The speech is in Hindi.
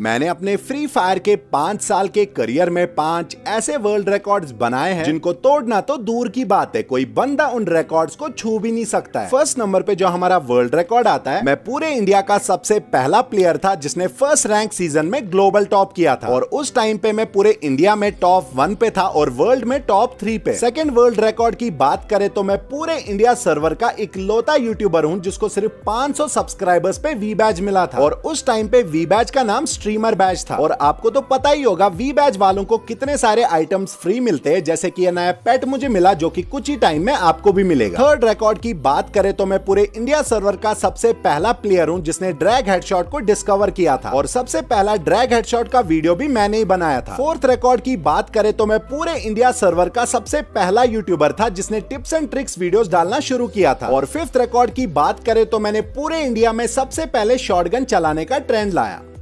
मैंने अपने फ्री फायर के पांच साल के करियर में पांच ऐसे वर्ल्ड रिकॉर्ड्स बनाए हैं जिनको तोड़ना तो दूर की बात है कोई बंदा उन रिकॉर्ड्स को छू भी नहीं सकता है फर्स्ट नंबर पे जो हमारा वर्ल्ड रिकॉर्ड आता है मैं पूरे इंडिया का सबसे पहला प्लेयर था जिसने फर्स्ट रैंक सीजन में ग्लोबल टॉप किया था और उस टाइम पे मैं पूरे इंडिया में टॉप वन पे था और वर्ल्ड में टॉप थ्री पे सेकेंड वर्ल्ड रिकॉर्ड की बात करें तो मैं पूरे इंडिया सर्वर का इकलौता यूट्यूबर हूँ जिसको सिर्फ पांच सब्सक्राइबर्स पे वी बैच मिला था और उस टाइम पे वी बैच का नाम स्ट्रीमर बैच था और आपको तो पता ही होगा वी बैच वालों को कितने सारे आइटम्स फ्री मिलते हैं जैसे की नया पेट मुझे मिला जो की कुछ ही टाइम में आपको भी मिलेगा थर्ड रिकॉर्ड की बात करें तो मैं पूरे इंडिया सर्वर का सबसे पहला प्लेयर हूँ जिसने ड्रैग हेडशॉट को डिस्कवर किया था और सबसे पहला ड्रैग हेडशॉट का वीडियो भी मैंने ही बनाया था फोर्थ रिकॉर्ड की बात करे तो मैं पूरे इंडिया सर्वर का सबसे पहला यूट्यूबर था जिसने टिप्स एंड ट्रिक्स वीडियोस डालना शुरू किया था और फिफ्थ रिकॉर्ड की बात करे तो मैंने पूरे इंडिया में सबसे पहले शॉर्ट चलाने का ट्रेंड लाया